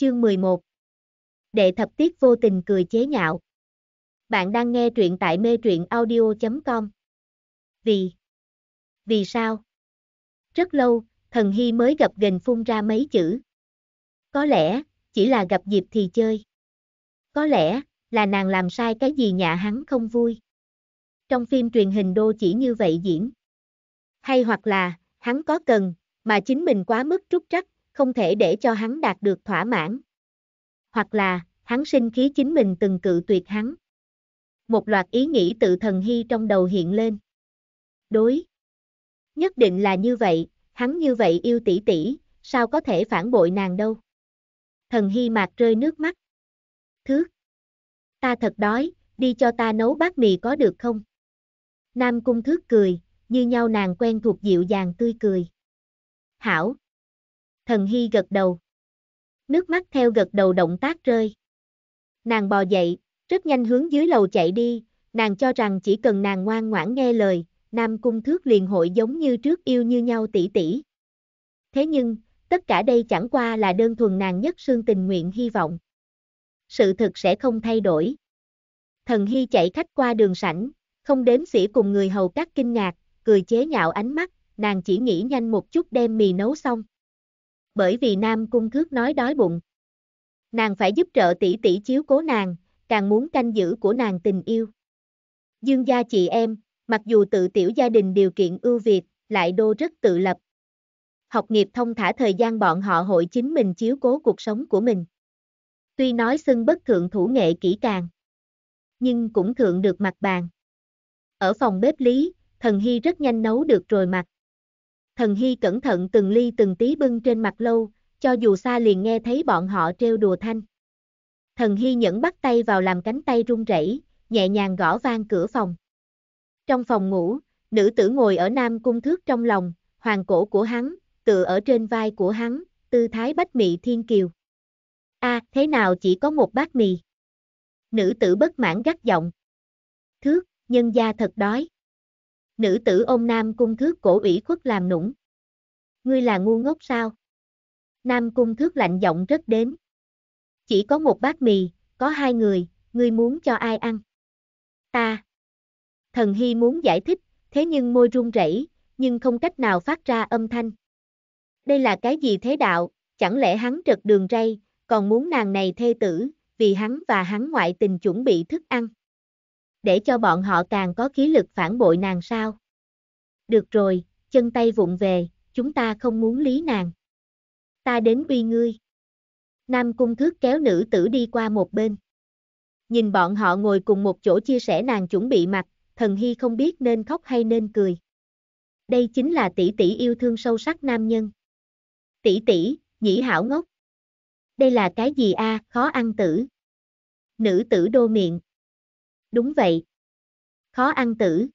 Chương 11 Đệ thập tiết vô tình cười chế nhạo. Bạn đang nghe truyện tại mê truyện audio.com Vì Vì sao? Rất lâu, thần hy mới gặp gần phun ra mấy chữ. Có lẽ, chỉ là gặp dịp thì chơi. Có lẽ, là nàng làm sai cái gì nhà hắn không vui. Trong phim truyền hình đô chỉ như vậy diễn. Hay hoặc là, hắn có cần, mà chính mình quá mức trúc trắc, không thể để cho hắn đạt được thỏa mãn. Hoặc là, hắn sinh khí chính mình từng cự tuyệt hắn. Một loạt ý nghĩ tự thần hy trong đầu hiện lên. Đối. Nhất định là như vậy, hắn như vậy yêu tỷ tỷ, sao có thể phản bội nàng đâu. Thần hy mạc rơi nước mắt. Thước. Ta thật đói, đi cho ta nấu bát mì có được không? Nam cung thước cười, như nhau nàng quen thuộc dịu dàng tươi cười. Hảo, thần hy gật đầu. Nước mắt theo gật đầu động tác rơi. Nàng bò dậy, rất nhanh hướng dưới lầu chạy đi, nàng cho rằng chỉ cần nàng ngoan ngoãn nghe lời, Nam Cung Thước liền hội giống như trước yêu như nhau tỷ tỷ. Thế nhưng, tất cả đây chẳng qua là đơn thuần nàng nhất xương tình nguyện hy vọng. Sự thực sẽ không thay đổi. Thần Hy chạy khách qua đường sảnh, không đếm xỉa cùng người hầu các kinh ngạc, cười chế nhạo ánh mắt, nàng chỉ nghĩ nhanh một chút đem mì nấu xong bởi vì Nam Cung Thước nói đói bụng. Nàng phải giúp trợ tỷ tỷ chiếu cố nàng, càng muốn canh giữ của nàng tình yêu. Dương gia chị em, mặc dù tự tiểu gia đình điều kiện ưu việt, lại đô rất tự lập. Học nghiệp thông thả thời gian bọn họ hội chính mình chiếu cố cuộc sống của mình. Tuy nói xưng bất thượng thủ nghệ kỹ càng, nhưng cũng thượng được mặt bàn. Ở phòng bếp lý, thần hy rất nhanh nấu được rồi mặt thần hy cẩn thận từng ly từng tí bưng trên mặt lâu, cho dù xa liền nghe thấy bọn họ trêu đùa thanh. Thần hy nhẫn bắt tay vào làm cánh tay run rẩy, nhẹ nhàng gõ vang cửa phòng. Trong phòng ngủ, nữ tử ngồi ở nam cung thước trong lòng, hoàng cổ của hắn, tựa ở trên vai của hắn, tư thái bách mị thiên kiều. a à, thế nào chỉ có một bát mì? Nữ tử bất mãn gắt giọng. Thước, nhân gia thật đói. Nữ tử ôm Nam Cung Thước cổ ủy khuất làm nũng. Ngươi là ngu ngốc sao? Nam Cung Thước lạnh giọng rất đến. Chỉ có một bát mì, có hai người, ngươi muốn cho ai ăn? Ta. Thần Hy muốn giải thích, thế nhưng môi run rẩy, nhưng không cách nào phát ra âm thanh. Đây là cái gì thế đạo, chẳng lẽ hắn trật đường ray, còn muốn nàng này thê tử, vì hắn và hắn ngoại tình chuẩn bị thức ăn để cho bọn họ càng có khí lực phản bội nàng sao. Được rồi, chân tay vụng về, chúng ta không muốn lý nàng. Ta đến uy ngươi. Nam cung thước kéo nữ tử đi qua một bên. Nhìn bọn họ ngồi cùng một chỗ chia sẻ nàng chuẩn bị mặt, thần hy không biết nên khóc hay nên cười. Đây chính là tỷ tỷ yêu thương sâu sắc nam nhân. Tỷ tỷ, nhĩ hảo ngốc. Đây là cái gì a à, khó ăn tử. Nữ tử đô miệng đúng vậy. Khó ăn tử.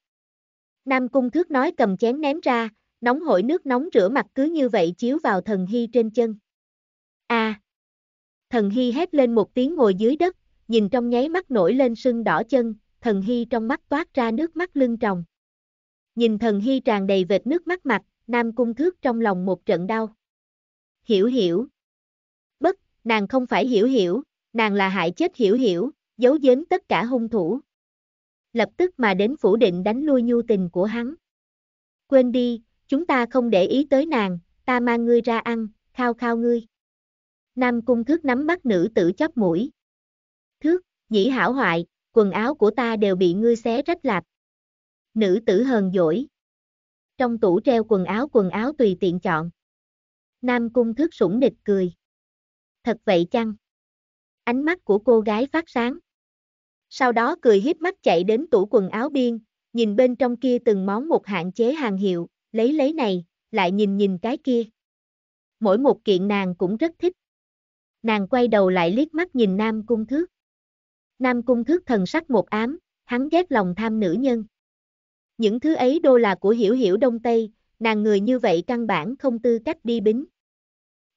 Nam Cung Thước nói cầm chén ném ra, nóng hổi nước nóng rửa mặt cứ như vậy chiếu vào thần hy trên chân. a à. Thần hy hét lên một tiếng ngồi dưới đất, nhìn trong nháy mắt nổi lên sưng đỏ chân, thần hy trong mắt toát ra nước mắt lưng tròng. Nhìn thần hy tràn đầy vệt nước mắt mặt, Nam Cung Thước trong lòng một trận đau. Hiểu hiểu. Bất, nàng không phải hiểu hiểu, nàng là hại chết hiểu hiểu, giấu giếm tất cả hung thủ. Lập tức mà đến phủ định đánh lui nhu tình của hắn. Quên đi, chúng ta không để ý tới nàng, ta mang ngươi ra ăn, khao khao ngươi. Nam cung thước nắm bắt nữ tử chóp mũi. Thước, nhĩ hảo hoại, quần áo của ta đều bị ngươi xé rách lạp. Nữ tử hờn dỗi. Trong tủ treo quần áo quần áo tùy tiện chọn. Nam cung thước sủng địch cười. Thật vậy chăng? Ánh mắt của cô gái phát sáng sau đó cười híp mắt chạy đến tủ quần áo biên, nhìn bên trong kia từng món một hạn chế hàng hiệu, lấy lấy này, lại nhìn nhìn cái kia. Mỗi một kiện nàng cũng rất thích. Nàng quay đầu lại liếc mắt nhìn Nam Cung Thước. Nam Cung Thước thần sắc một ám, hắn ghét lòng tham nữ nhân. Những thứ ấy đô là của hiểu hiểu đông tây, nàng người như vậy căn bản không tư cách đi bính.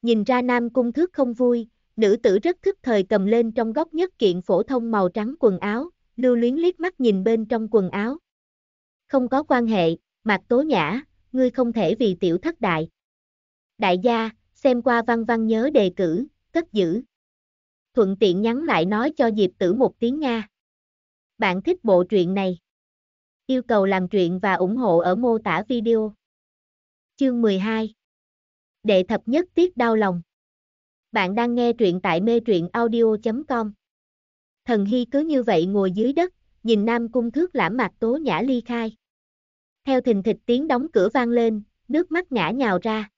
Nhìn ra Nam Cung Thước không vui, Nữ tử rất thức thời cầm lên trong góc nhất kiện phổ thông màu trắng quần áo, lưu luyến liếc mắt nhìn bên trong quần áo. Không có quan hệ, Mạc Tố Nhã, ngươi không thể vì tiểu thất đại. Đại gia, xem qua văn văn nhớ đề cử, cất giữ. Thuận tiện nhắn lại nói cho Diệp Tử một tiếng Nga. Bạn thích bộ truyện này? Yêu cầu làm truyện và ủng hộ ở mô tả video. Chương 12 Đệ thập nhất tiết đau lòng bạn đang nghe truyện tại mê truyện audio.com. Thần Hy cứ như vậy ngồi dưới đất, nhìn Nam Cung Thước lãm mặt tố nhã ly khai. Theo thình thịch tiếng đóng cửa vang lên, nước mắt ngã nhào ra.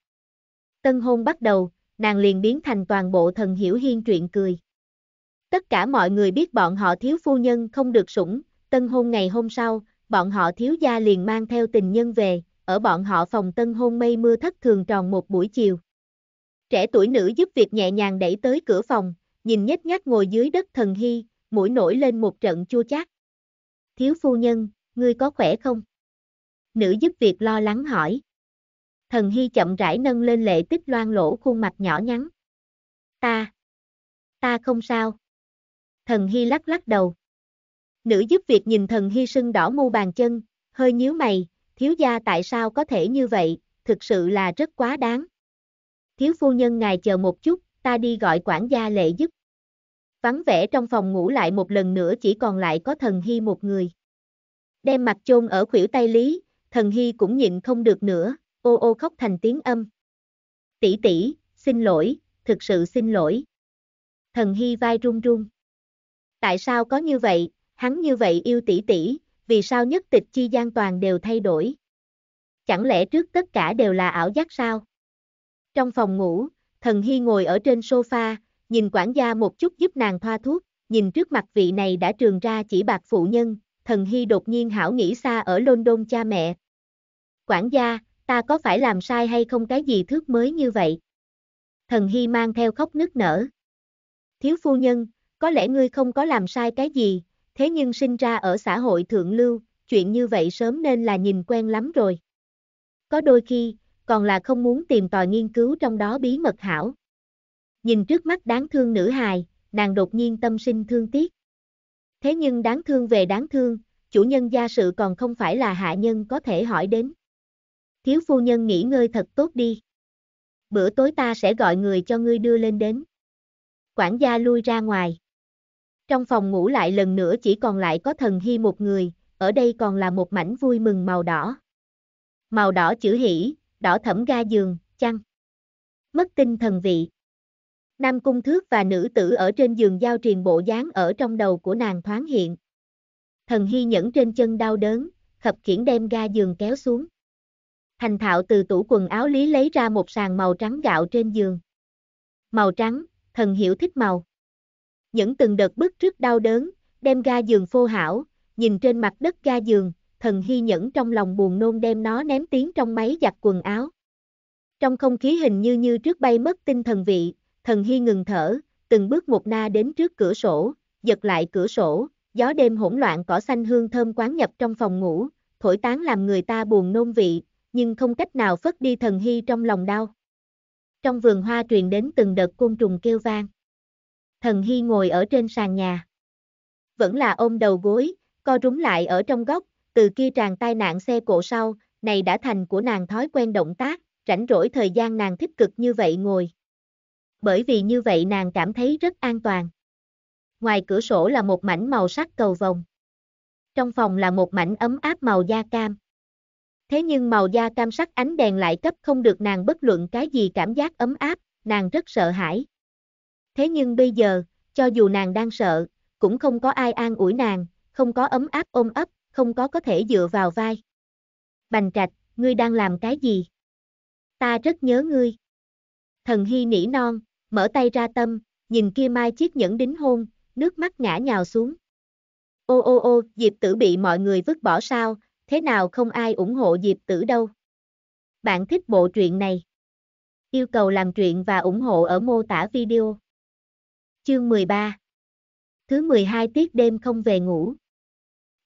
Tân hôn bắt đầu, nàng liền biến thành toàn bộ thần hiểu hiên truyện cười. Tất cả mọi người biết bọn họ thiếu phu nhân không được sủng, tân hôn ngày hôm sau, bọn họ thiếu gia liền mang theo tình nhân về, ở bọn họ phòng tân hôn mây mưa thất thường tròn một buổi chiều. Trẻ tuổi nữ giúp việc nhẹ nhàng đẩy tới cửa phòng, nhìn nhếch nhác ngồi dưới đất thần hy, mũi nổi lên một trận chua chát. Thiếu phu nhân, ngươi có khỏe không? Nữ giúp việc lo lắng hỏi. Thần hy chậm rãi nâng lên lệ tích loan lỗ khuôn mặt nhỏ nhắn. Ta. Ta không sao. Thần hy lắc lắc đầu. Nữ giúp việc nhìn thần hy sưng đỏ mu bàn chân, hơi nhíu mày, thiếu gia tại sao có thể như vậy, thực sự là rất quá đáng thiếu phu nhân ngài chờ một chút, ta đi gọi quản gia lệ giúp. Vắng vẻ trong phòng ngủ lại một lần nữa chỉ còn lại có thần hy một người. Đem mặt chôn ở khuỷu tay lý, thần hy cũng nhịn không được nữa, ô ô khóc thành tiếng âm. Tỷ tỷ, xin lỗi, thực sự xin lỗi. Thần hy vai run run. Tại sao có như vậy, hắn như vậy yêu tỷ tỷ, vì sao nhất tịch chi gian toàn đều thay đổi? Chẳng lẽ trước tất cả đều là ảo giác sao? trong phòng ngủ, thần hy ngồi ở trên sofa, nhìn quản gia một chút giúp nàng thoa thuốc, nhìn trước mặt vị này đã trường ra chỉ bạc phụ nhân, thần hy đột nhiên hảo nghĩ xa ở London cha mẹ. Quản gia, ta có phải làm sai hay không cái gì thước mới như vậy? Thần hy mang theo khóc nức nở. Thiếu phu nhân, có lẽ ngươi không có làm sai cái gì, thế nhưng sinh ra ở xã hội thượng lưu, chuyện như vậy sớm nên là nhìn quen lắm rồi. Có đôi khi, còn là không muốn tìm tòi nghiên cứu trong đó bí mật hảo. Nhìn trước mắt đáng thương nữ hài, nàng đột nhiên tâm sinh thương tiếc. Thế nhưng đáng thương về đáng thương, chủ nhân gia sự còn không phải là hạ nhân có thể hỏi đến. Thiếu phu nhân nghỉ ngơi thật tốt đi. Bữa tối ta sẽ gọi người cho ngươi đưa lên đến. Quản gia lui ra ngoài. Trong phòng ngủ lại lần nữa chỉ còn lại có thần hy một người, ở đây còn là một mảnh vui mừng màu đỏ. Màu đỏ chữ hỷ, đỏ thẫm ga giường, chăn. Mất tinh thần vị. Nam cung thước và nữ tử ở trên giường giao truyền bộ dáng ở trong đầu của nàng thoáng hiện. Thần hy nhẫn trên chân đau đớn, khập khiển đem ga giường kéo xuống. Thành thạo từ tủ quần áo lý lấy ra một sàn màu trắng gạo trên giường. Màu trắng, thần hiểu thích màu. Những từng đợt bức trước đau đớn, đem ga giường phô hảo, nhìn trên mặt đất ga giường, thần hy nhẫn trong lòng buồn nôn đem nó ném tiếng trong máy giặt quần áo. Trong không khí hình như như trước bay mất tinh thần vị, thần hy ngừng thở, từng bước một na đến trước cửa sổ, giật lại cửa sổ, gió đêm hỗn loạn cỏ xanh hương thơm quán nhập trong phòng ngủ, thổi tán làm người ta buồn nôn vị, nhưng không cách nào phất đi thần hy trong lòng đau. Trong vườn hoa truyền đến từng đợt côn trùng kêu vang. Thần hy ngồi ở trên sàn nhà. Vẫn là ôm đầu gối, co rúm lại ở trong góc, từ kia tràn tai nạn xe cộ sau, này đã thành của nàng thói quen động tác, rảnh rỗi thời gian nàng thích cực như vậy ngồi. Bởi vì như vậy nàng cảm thấy rất an toàn. Ngoài cửa sổ là một mảnh màu sắc cầu vồng. Trong phòng là một mảnh ấm áp màu da cam. Thế nhưng màu da cam sắc ánh đèn lại cấp không được nàng bất luận cái gì cảm giác ấm áp, nàng rất sợ hãi. Thế nhưng bây giờ, cho dù nàng đang sợ, cũng không có ai an ủi nàng, không có ấm áp ôm ấp, không có có thể dựa vào vai. Bành trạch, ngươi đang làm cái gì? Ta rất nhớ ngươi. Thần Hy nỉ non, mở tay ra tâm, nhìn kia mai chiếc nhẫn đính hôn, nước mắt ngã nhào xuống. Ô ô ô, Diệp tử bị mọi người vứt bỏ sao, thế nào không ai ủng hộ Diệp tử đâu. Bạn thích bộ truyện này. Yêu cầu làm truyện và ủng hộ ở mô tả video. Chương 13 Thứ 12 tiết đêm không về ngủ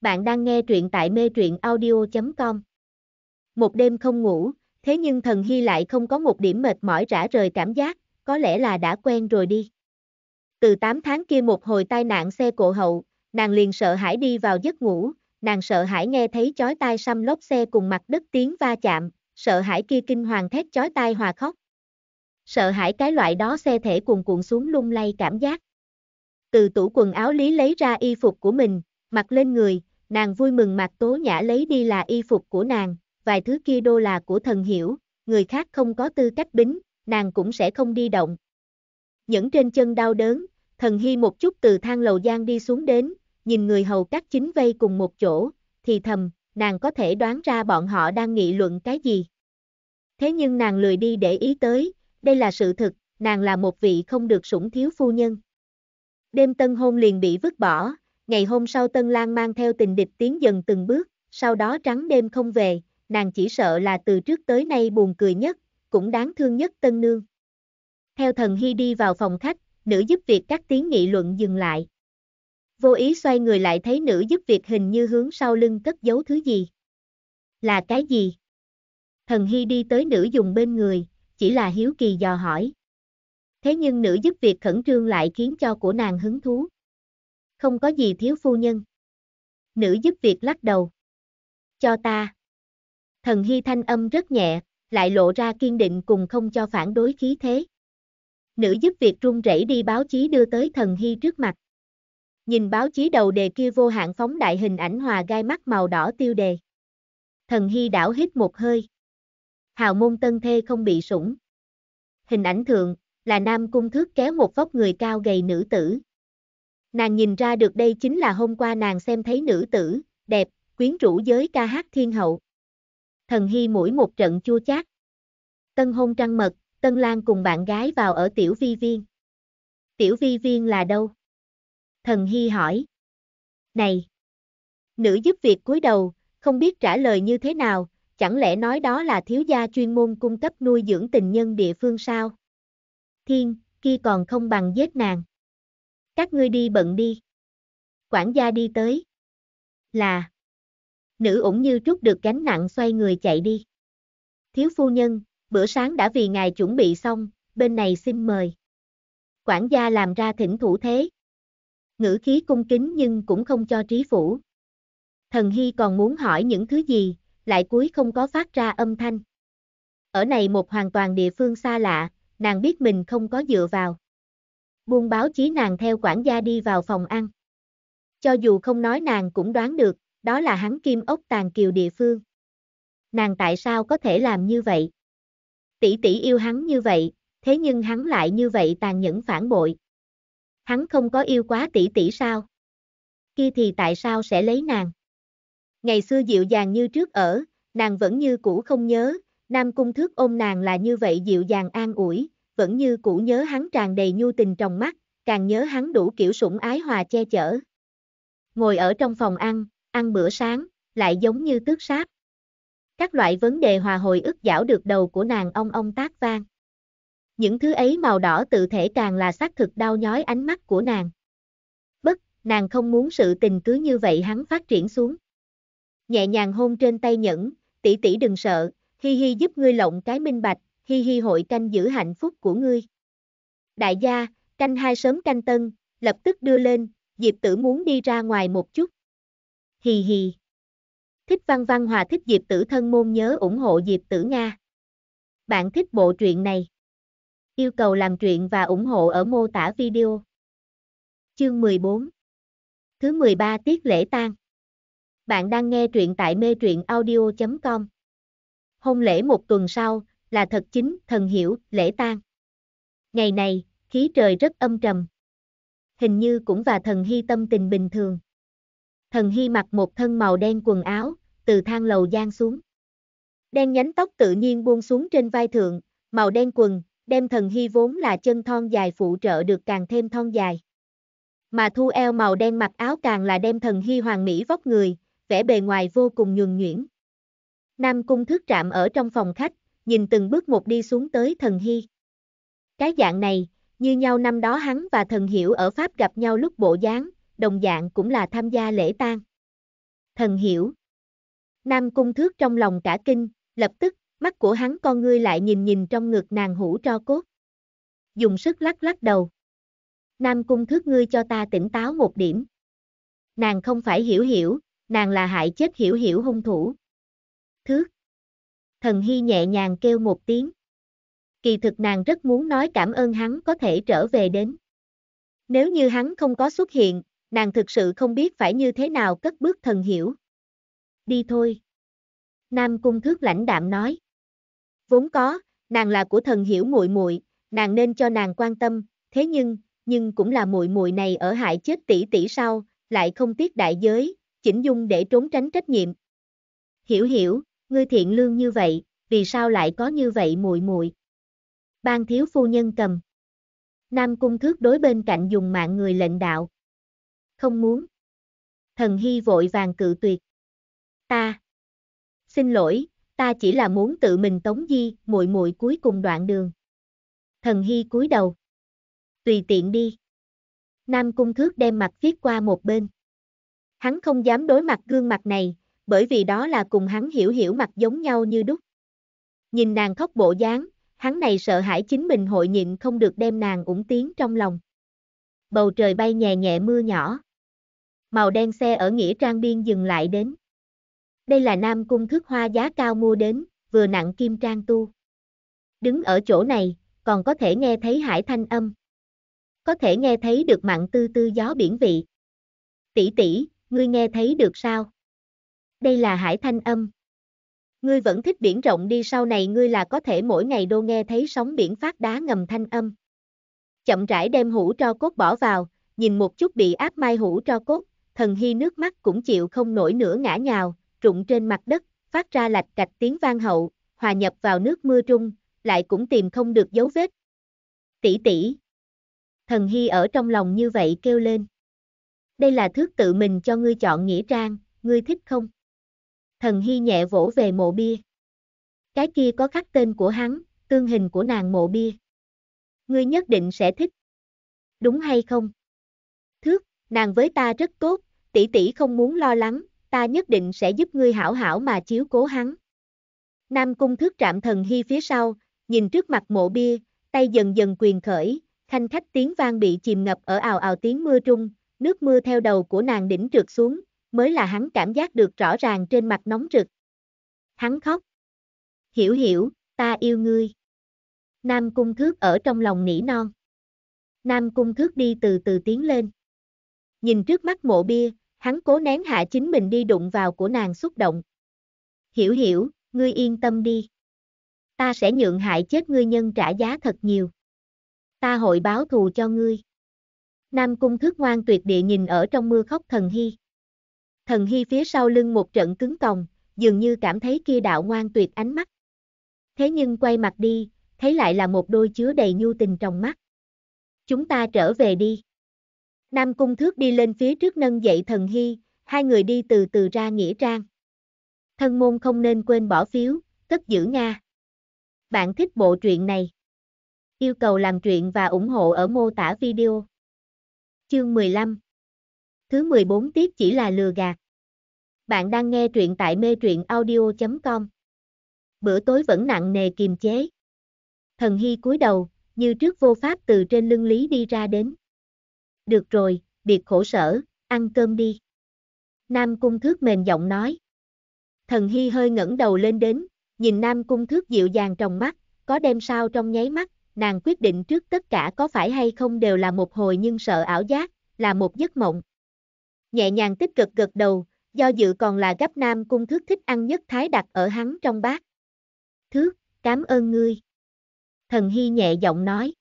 bạn đang nghe truyện tại mê truyện audio.com. Một đêm không ngủ, thế nhưng thần Hy lại không có một điểm mệt mỏi rã rời cảm giác, có lẽ là đã quen rồi đi. Từ 8 tháng kia một hồi tai nạn xe cộ hậu, nàng liền sợ hãi đi vào giấc ngủ, nàng sợ hãi nghe thấy chói tai xăm lốp xe cùng mặt đất tiếng va chạm, sợ hãi kia kinh hoàng thét chói tai hòa khóc. Sợ hãi cái loại đó xe thể cuồn cuộn xuống lung lay cảm giác. Từ tủ quần áo lý lấy ra y phục của mình, mặc lên người, Nàng vui mừng mặc Tố Nhã lấy đi là y phục của nàng, vài thứ kia đô là của thần hiểu, người khác không có tư cách bính, nàng cũng sẽ không đi động. Những trên chân đau đớn, thần hy một chút từ thang lầu giang đi xuống đến, nhìn người hầu các chính vây cùng một chỗ, thì thầm, nàng có thể đoán ra bọn họ đang nghị luận cái gì. Thế nhưng nàng lười đi để ý tới, đây là sự thực, nàng là một vị không được sủng thiếu phu nhân. Đêm tân hôn liền bị vứt bỏ, ngày hôm sau Tân Lan mang theo tình địch tiến dần từng bước, sau đó trắng đêm không về, nàng chỉ sợ là từ trước tới nay buồn cười nhất, cũng đáng thương nhất Tân Nương. Theo thần Hy đi vào phòng khách, nữ giúp việc các tiếng nghị luận dừng lại. Vô ý xoay người lại thấy nữ giúp việc hình như hướng sau lưng cất giấu thứ gì. Là cái gì? Thần Hy đi tới nữ dùng bên người, chỉ là hiếu kỳ dò hỏi. Thế nhưng nữ giúp việc khẩn trương lại khiến cho của nàng hứng thú không có gì thiếu phu nhân. Nữ giúp việc lắc đầu. Cho ta. Thần Hy thanh âm rất nhẹ, lại lộ ra kiên định cùng không cho phản đối khí thế. Nữ giúp việc run rẩy đi báo chí đưa tới thần Hy trước mặt. Nhìn báo chí đầu đề kia vô hạn phóng đại hình ảnh hòa gai mắt màu đỏ tiêu đề. Thần Hy đảo hít một hơi. Hào môn tân thê không bị sủng. Hình ảnh thượng, là nam cung thước kéo một vóc người cao gầy nữ tử, Nàng nhìn ra được đây chính là hôm qua nàng xem thấy nữ tử, đẹp, quyến rũ giới ca hát thiên hậu. Thần Hy mũi một trận chua chát. Tân hôn trăng mật, Tân Lan cùng bạn gái vào ở tiểu vi viên. Tiểu vi viên là đâu? Thần Hy hỏi. Này! Nữ giúp việc cúi đầu, không biết trả lời như thế nào, chẳng lẽ nói đó là thiếu gia chuyên môn cung cấp nuôi dưỡng tình nhân địa phương sao? Thiên, kia còn không bằng giết nàng. Các ngươi đi bận đi. Quản gia đi tới. Là. Nữ ủng như trút được gánh nặng xoay người chạy đi. Thiếu phu nhân, bữa sáng đã vì ngài chuẩn bị xong, bên này xin mời. Quản gia làm ra thỉnh thủ thế. Ngữ khí cung kính nhưng cũng không cho trí phủ. Thần Hy còn muốn hỏi những thứ gì, lại cuối không có phát ra âm thanh. Ở này một hoàn toàn địa phương xa lạ, nàng biết mình không có dựa vào. Buông báo chí nàng theo quản gia đi vào phòng ăn. Cho dù không nói nàng cũng đoán được, đó là hắn kim ốc tàn kiều địa phương. Nàng tại sao có thể làm như vậy? Tỷ tỷ yêu hắn như vậy, thế nhưng hắn lại như vậy tàn nhẫn phản bội. Hắn không có yêu quá tỷ tỷ sao? Khi thì tại sao sẽ lấy nàng? Ngày xưa dịu dàng như trước ở, nàng vẫn như cũ không nhớ, Nam Cung Thước ôm nàng là như vậy dịu dàng an ủi, vẫn như cũ nhớ hắn tràn đầy nhu tình trong mắt, càng nhớ hắn đủ kiểu sủng ái hòa che chở. Ngồi ở trong phòng ăn, ăn bữa sáng, lại giống như tước sáp. Các loại vấn đề hòa hồi ức dảo được đầu của nàng ông ông tác vang. Những thứ ấy màu đỏ tự thể càng là xác thực đau nhói ánh mắt của nàng. Bất, nàng không muốn sự tình cứ như vậy hắn phát triển xuống. Nhẹ nhàng hôn trên tay nhẫn, tỷ tỷ đừng sợ, hi hi giúp ngươi lộng cái minh bạch, hi hi hội canh giữ hạnh phúc của ngươi. Đại gia, canh hai sớm canh tân, lập tức đưa lên, Diệp tử muốn đi ra ngoài một chút. Hì hì. Thích văn văn hòa thích Diệp tử thân môn nhớ ủng hộ Diệp tử Nga. Bạn thích bộ truyện này. Yêu cầu làm truyện và ủng hộ ở mô tả video. Chương 14 Thứ 13 tiết lễ tang Bạn đang nghe truyện tại mê truyện audio.com Hôn lễ một tuần sau, là thật chính, thần hiểu, lễ tang. Ngày này, khí trời rất âm trầm. Hình như cũng và thần hy tâm tình bình thường. Thần hy mặc một thân màu đen quần áo, từ thang lầu gian xuống. Đen nhánh tóc tự nhiên buông xuống trên vai thượng, màu đen quần, đem thần hy vốn là chân thon dài phụ trợ được càng thêm thon dài. Mà thu eo màu đen mặc áo càng là đem thần hy hoàng mỹ vóc người, vẻ bề ngoài vô cùng nhường nhuyễn. Nam cung thức trạm ở trong phòng khách, nhìn từng bước một đi xuống tới thần hy. Cái dạng này, như nhau năm đó hắn và thần hiểu ở Pháp gặp nhau lúc bộ dáng, đồng dạng cũng là tham gia lễ tang. Thần hiểu. Nam cung thước trong lòng cả kinh, lập tức, mắt của hắn con ngươi lại nhìn nhìn trong ngực nàng hũ cho cốt. Dùng sức lắc lắc đầu. Nam cung thước ngươi cho ta tỉnh táo một điểm. Nàng không phải hiểu hiểu, nàng là hại chết hiểu hiểu hung thủ. Thước, thần hy nhẹ nhàng kêu một tiếng. Kỳ thực nàng rất muốn nói cảm ơn hắn có thể trở về đến. Nếu như hắn không có xuất hiện, nàng thực sự không biết phải như thế nào cất bước thần hiểu. Đi thôi. Nam cung thước lãnh đạm nói. Vốn có, nàng là của thần hiểu muội muội, nàng nên cho nàng quan tâm, thế nhưng, nhưng cũng là muội muội này ở hại chết tỷ tỷ sau, lại không tiếc đại giới, chỉnh dung để trốn tránh trách nhiệm. Hiểu hiểu, ngươi thiện lương như vậy, vì sao lại có như vậy muội muội? Ban thiếu phu nhân cầm. Nam cung thước đối bên cạnh dùng mạng người lệnh đạo. Không muốn. Thần hy vội vàng cự tuyệt. Ta. Xin lỗi, ta chỉ là muốn tự mình tống di, muội muội cuối cùng đoạn đường. Thần hy cúi đầu. Tùy tiện đi. Nam cung thước đem mặt viết qua một bên. Hắn không dám đối mặt gương mặt này, bởi vì đó là cùng hắn hiểu hiểu mặt giống nhau như đúc. Nhìn nàng khóc bộ dáng, hắn này sợ hãi chính mình hội nhịn không được đem nàng ủng tiếng trong lòng. Bầu trời bay nhẹ nhẹ mưa nhỏ. Màu đen xe ở Nghĩa Trang Biên dừng lại đến. Đây là Nam Cung Thức Hoa giá cao mua đến, vừa nặng kim trang tu. Đứng ở chỗ này, còn có thể nghe thấy hải thanh âm. Có thể nghe thấy được mặn tư tư gió biển vị. Tỷ tỷ, ngươi nghe thấy được sao? đây là hải thanh âm. Ngươi vẫn thích biển rộng đi sau này ngươi là có thể mỗi ngày đô nghe thấy sóng biển phát đá ngầm thanh âm. Chậm rãi đem hũ cho cốt bỏ vào, nhìn một chút bị áp mai hũ cho cốt, thần hy nước mắt cũng chịu không nổi nữa ngã nhào, trụng trên mặt đất, phát ra lạch cạch tiếng vang hậu, hòa nhập vào nước mưa trung, lại cũng tìm không được dấu vết. Tỷ tỷ. Thần hy ở trong lòng như vậy kêu lên. Đây là thước tự mình cho ngươi chọn nghĩa trang, ngươi thích không? thần hy nhẹ vỗ về mộ bia. Cái kia có khắc tên của hắn, tương hình của nàng mộ bia. Ngươi nhất định sẽ thích. Đúng hay không? Thước, nàng với ta rất tốt, tỷ tỷ không muốn lo lắng, ta nhất định sẽ giúp ngươi hảo hảo mà chiếu cố hắn. Nam cung thước trạm thần hy phía sau, nhìn trước mặt mộ bia, tay dần dần quyền khởi, thanh khách tiếng vang bị chìm ngập ở ào ào tiếng mưa trung, nước mưa theo đầu của nàng đỉnh trượt xuống, mới là hắn cảm giác được rõ ràng trên mặt nóng rực. Hắn khóc. Hiểu hiểu, ta yêu ngươi. Nam cung thước ở trong lòng nỉ non. Nam cung thước đi từ từ tiến lên. Nhìn trước mắt mộ bia, hắn cố nén hạ chính mình đi đụng vào của nàng xúc động. Hiểu hiểu, ngươi yên tâm đi. Ta sẽ nhượng hại chết ngươi nhân trả giá thật nhiều. Ta hội báo thù cho ngươi. Nam cung thước ngoan tuyệt địa nhìn ở trong mưa khóc thần hy. Thần Hy phía sau lưng một trận cứng còng, dường như cảm thấy kia đạo ngoan tuyệt ánh mắt. Thế nhưng quay mặt đi, thấy lại là một đôi chứa đầy nhu tình trong mắt. Chúng ta trở về đi. Nam Cung Thước đi lên phía trước nâng dậy Thần Hy, hai người đi từ từ ra nghĩa trang. Thân môn không nên quên bỏ phiếu, cất giữ Nga. Bạn thích bộ truyện này? Yêu cầu làm truyện và ủng hộ ở mô tả video. Chương 15 Thứ 14 tiếp chỉ là lừa gạt. Bạn đang nghe truyện tại mê truyện audio.com. Bữa tối vẫn nặng nề kiềm chế. Thần Hy cúi đầu, như trước vô pháp từ trên lưng lý đi ra đến. Được rồi, biệt khổ sở, ăn cơm đi. Nam Cung Thước mềm giọng nói. Thần Hy hơi ngẩng đầu lên đến, nhìn Nam Cung Thước dịu dàng trong mắt, có đem sao trong nháy mắt, nàng quyết định trước tất cả có phải hay không đều là một hồi nhưng sợ ảo giác, là một giấc mộng. Nhẹ nhàng tích cực gật đầu, do dự còn là gấp nam cung thước thích ăn nhất thái đặt ở hắn trong bát. Thước, cảm ơn ngươi. Thần Hy nhẹ giọng nói.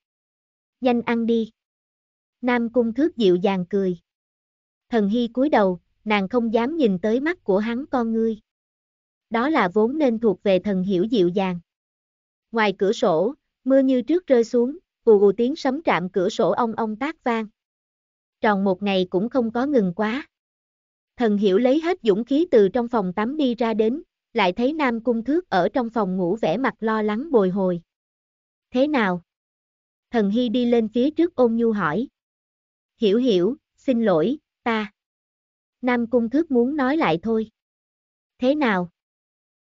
nhanh ăn đi. Nam cung thước dịu dàng cười. Thần Hy cúi đầu, nàng không dám nhìn tới mắt của hắn con ngươi. Đó là vốn nên thuộc về thần hiểu dịu dàng. Ngoài cửa sổ, mưa như trước rơi xuống, ù ù tiếng sấm trạm cửa sổ ong ong tác vang. Tròn một ngày cũng không có ngừng quá. Thần hiểu lấy hết dũng khí từ trong phòng tắm đi ra đến, lại thấy Nam Cung Thước ở trong phòng ngủ vẻ mặt lo lắng bồi hồi. Thế nào? Thần Hy đi lên phía trước ôn nhu hỏi. Hiểu hiểu, xin lỗi, ta. Nam Cung Thước muốn nói lại thôi. Thế nào?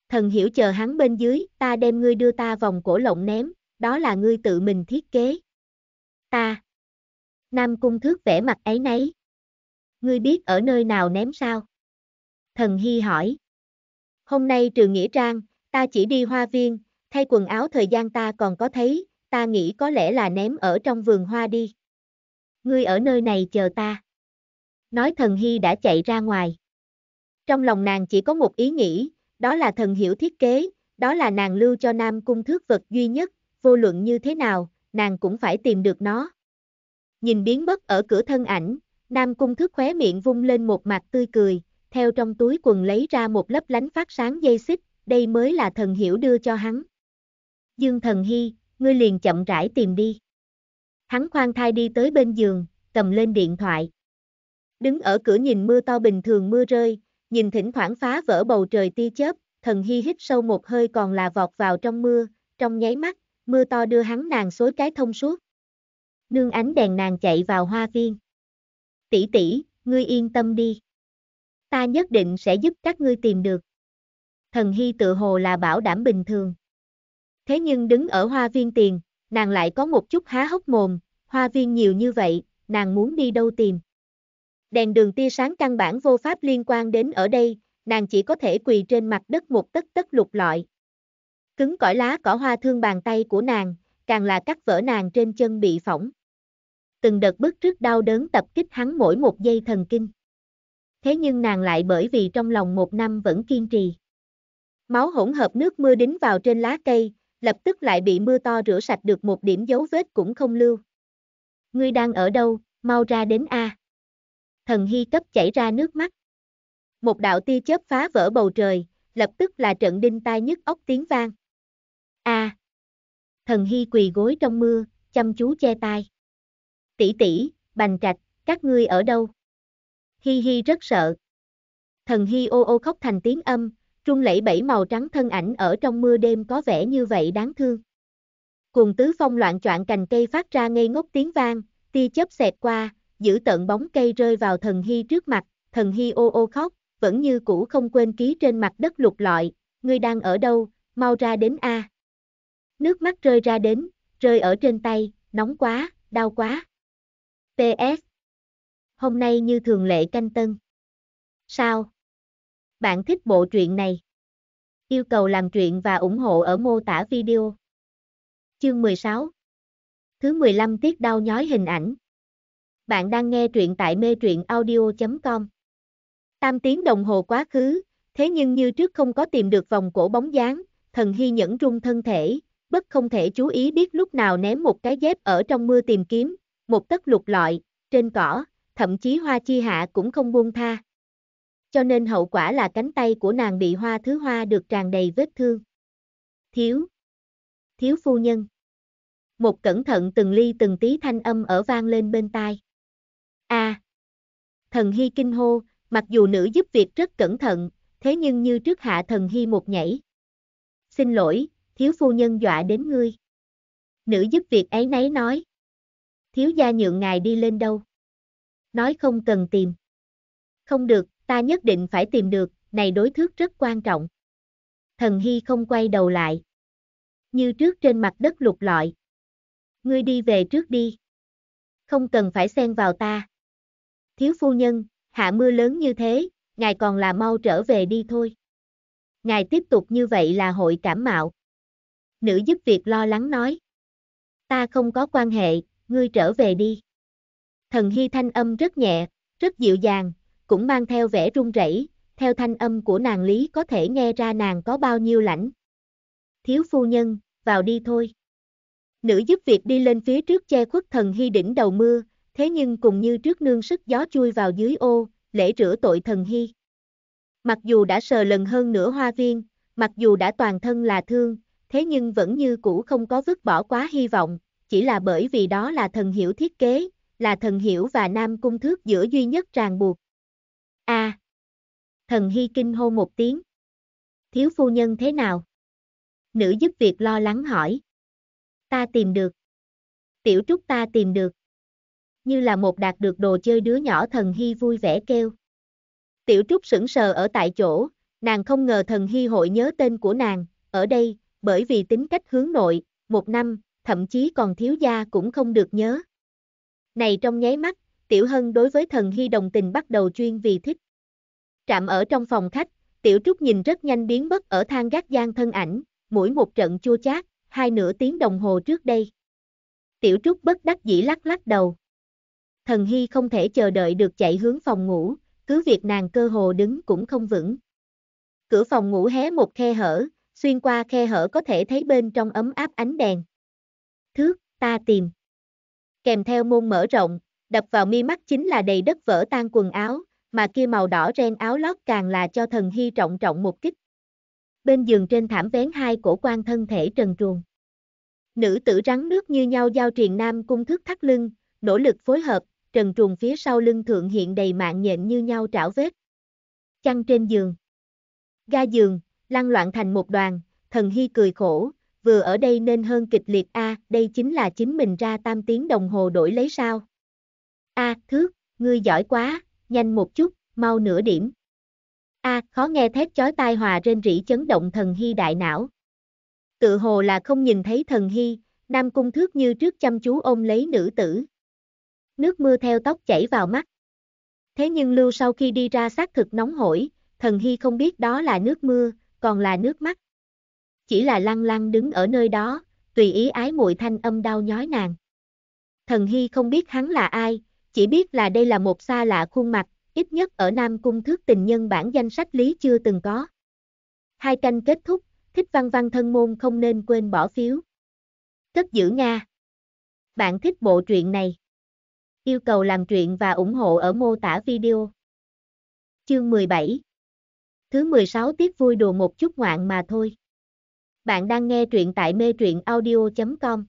Thần hiểu chờ hắn bên dưới, ta đem ngươi đưa ta vòng cổ lộng ném, đó là ngươi tự mình thiết kế. Ta. Nam Cung Thước vẻ mặt ấy nấy ngươi biết ở nơi nào ném sao? Thần Hy hỏi. Hôm nay trường Nghĩa Trang, ta chỉ đi hoa viên, thay quần áo thời gian ta còn có thấy, ta nghĩ có lẽ là ném ở trong vườn hoa đi. Ngươi ở nơi này chờ ta. Nói thần Hy đã chạy ra ngoài. Trong lòng nàng chỉ có một ý nghĩ, đó là thần hiểu thiết kế, đó là nàng lưu cho Nam Cung thước vật duy nhất, vô luận như thế nào, nàng cũng phải tìm được nó. Nhìn biến mất ở cửa thân ảnh, Nam Cung Thức khóe miệng vung lên một mặt tươi cười, theo trong túi quần lấy ra một lớp lánh phát sáng dây xích, đây mới là thần hiểu đưa cho hắn. Dương thần hy, ngươi liền chậm rãi tìm đi. Hắn khoan thai đi tới bên giường, cầm lên điện thoại. Đứng ở cửa nhìn mưa to bình thường mưa rơi, nhìn thỉnh thoảng phá vỡ bầu trời tia chớp, thần hy hít sâu một hơi còn là vọt vào trong mưa, trong nháy mắt, mưa to đưa hắn nàng xối cái thông suốt. Nương ánh đèn nàng chạy vào hoa viên tỷ tỷ, ngươi yên tâm đi. Ta nhất định sẽ giúp các ngươi tìm được. Thần Hy tự hồ là bảo đảm bình thường. Thế nhưng đứng ở hoa viên tiền, nàng lại có một chút há hốc mồm, hoa viên nhiều như vậy, nàng muốn đi đâu tìm. Đèn đường tia sáng căn bản vô pháp liên quan đến ở đây, nàng chỉ có thể quỳ trên mặt đất một tất tất lục lọi. Cứng cỏi lá cỏ hoa thương bàn tay của nàng, càng là cắt vỡ nàng trên chân bị phỏng từng đợt bức trước đau đớn tập kích hắn mỗi một giây thần kinh. Thế nhưng nàng lại bởi vì trong lòng một năm vẫn kiên trì. Máu hỗn hợp nước mưa đính vào trên lá cây, lập tức lại bị mưa to rửa sạch được một điểm dấu vết cũng không lưu. Ngươi đang ở đâu, mau ra đến A. Thần Hy cấp chảy ra nước mắt. Một đạo tia chớp phá vỡ bầu trời, lập tức là trận đinh tai nhức óc tiếng vang. A. Thần Hy quỳ gối trong mưa, chăm chú che tai tỷ tỷ, bành trạch, các ngươi ở đâu? Hi hi rất sợ. Thần hi ô ô khóc thành tiếng âm, trung lẫy bảy màu trắng thân ảnh ở trong mưa đêm có vẻ như vậy đáng thương. Cùng tứ phong loạn choạng cành cây phát ra ngây ngốc tiếng vang, tia chớp xẹt qua, giữ tận bóng cây rơi vào thần hi trước mặt, thần hi ô ô khóc, vẫn như cũ không quên ký trên mặt đất lục lọi, ngươi đang ở đâu, mau ra đến a. Nước mắt rơi ra đến, rơi ở trên tay, nóng quá, đau quá. PS. Hôm nay như thường lệ canh tân. Sao? Bạn thích bộ truyện này? Yêu cầu làm truyện và ủng hộ ở mô tả video. Chương 16 Thứ 15 tiết đau nhói hình ảnh Bạn đang nghe truyện tại mê truyện audio.com Tam tiếng đồng hồ quá khứ, thế nhưng như trước không có tìm được vòng cổ bóng dáng, thần hy nhẫn rung thân thể, bất không thể chú ý biết lúc nào ném một cái dép ở trong mưa tìm kiếm, một tấc lục lọi, trên cỏ, thậm chí hoa chi hạ cũng không buông tha. Cho nên hậu quả là cánh tay của nàng bị hoa thứ hoa được tràn đầy vết thương. Thiếu. Thiếu phu nhân. Một cẩn thận từng ly từng tí thanh âm ở vang lên bên tai. A. À. Thần Hy kinh hô, mặc dù nữ giúp việc rất cẩn thận, thế nhưng như trước hạ thần Hy một nhảy. Xin lỗi, thiếu phu nhân dọa đến ngươi. Nữ giúp việc ấy nấy nói thiếu gia nhượng ngài đi lên đâu. Nói không cần tìm. Không được, ta nhất định phải tìm được, này đối thước rất quan trọng. Thần Hy không quay đầu lại. Như trước trên mặt đất lục lọi. Ngươi đi về trước đi. Không cần phải xen vào ta. Thiếu phu nhân, hạ mưa lớn như thế, ngài còn là mau trở về đi thôi. Ngài tiếp tục như vậy là hội cảm mạo. Nữ giúp việc lo lắng nói. Ta không có quan hệ, ngươi trở về đi. Thần Hy thanh âm rất nhẹ, rất dịu dàng, cũng mang theo vẻ run rẩy, theo thanh âm của nàng Lý có thể nghe ra nàng có bao nhiêu lãnh. Thiếu phu nhân, vào đi thôi. Nữ giúp việc đi lên phía trước che khuất thần Hy đỉnh đầu mưa, thế nhưng cùng như trước nương sức gió chui vào dưới ô, lễ rửa tội thần Hy. Mặc dù đã sờ lần hơn nửa hoa viên, mặc dù đã toàn thân là thương, thế nhưng vẫn như cũ không có vứt bỏ quá hy vọng, chỉ là bởi vì đó là thần hiểu thiết kế, là thần hiểu và nam cung thước giữa duy nhất ràng buộc. A. À, thần hy kinh hô một tiếng. Thiếu phu nhân thế nào? Nữ giúp việc lo lắng hỏi. Ta tìm được. Tiểu trúc ta tìm được. Như là một đạt được đồ chơi đứa nhỏ thần hy vui vẻ kêu. Tiểu trúc sững sờ ở tại chỗ, nàng không ngờ thần hy hội nhớ tên của nàng, ở đây, bởi vì tính cách hướng nội, một năm, thậm chí còn thiếu gia cũng không được nhớ. Này trong nháy mắt, Tiểu Hân đối với thần hy đồng tình bắt đầu chuyên vì thích. Trạm ở trong phòng khách, Tiểu Trúc nhìn rất nhanh biến mất ở thang gác gian thân ảnh, mỗi một trận chua chát, hai nửa tiếng đồng hồ trước đây. Tiểu Trúc bất đắc dĩ lắc lắc đầu. Thần Hy không thể chờ đợi được chạy hướng phòng ngủ, cứ việc nàng cơ hồ đứng cũng không vững. Cửa phòng ngủ hé một khe hở, xuyên qua khe hở có thể thấy bên trong ấm áp ánh đèn thước, ta tìm. Kèm theo môn mở rộng, đập vào mi mắt chính là đầy đất vỡ tan quần áo, mà kia màu đỏ ren áo lót càng là cho thần hy trọng trọng một kích. Bên giường trên thảm vén hai cổ quan thân thể trần truồng. Nữ tử rắn nước như nhau giao truyền nam cung thức thắt lưng, nỗ lực phối hợp, trần truồng phía sau lưng thượng hiện đầy mạng nhện như nhau trảo vết. Chăn trên giường. Ga giường, lăn loạn thành một đoàn, thần hy cười khổ, vừa ở đây nên hơn kịch liệt a, à, đây chính là chính mình ra tam tiếng đồng hồ đổi lấy sao. A, à, thước, ngươi giỏi quá, nhanh một chút, mau nửa điểm. A, à, khó nghe thét chói tai hòa rên rỉ chấn động thần hy đại não. Tự hồ là không nhìn thấy thần hy, nam cung thước như trước chăm chú ôm lấy nữ tử. Nước mưa theo tóc chảy vào mắt. Thế nhưng lưu sau khi đi ra xác thực nóng hổi, thần hy không biết đó là nước mưa, còn là nước mắt chỉ là lăng lăng đứng ở nơi đó, tùy ý ái muội thanh âm đau nhói nàng. Thần Hy không biết hắn là ai, chỉ biết là đây là một xa lạ khuôn mặt, ít nhất ở Nam Cung Thước tình nhân bản danh sách lý chưa từng có. Hai canh kết thúc, thích văn văn thân môn không nên quên bỏ phiếu. Cất giữ Nga. Bạn thích bộ truyện này. Yêu cầu làm truyện và ủng hộ ở mô tả video. Chương 17 Thứ 16 tiết vui đùa một chút ngoạn mà thôi. Bạn đang nghe truyện tại mê truyện audio.com.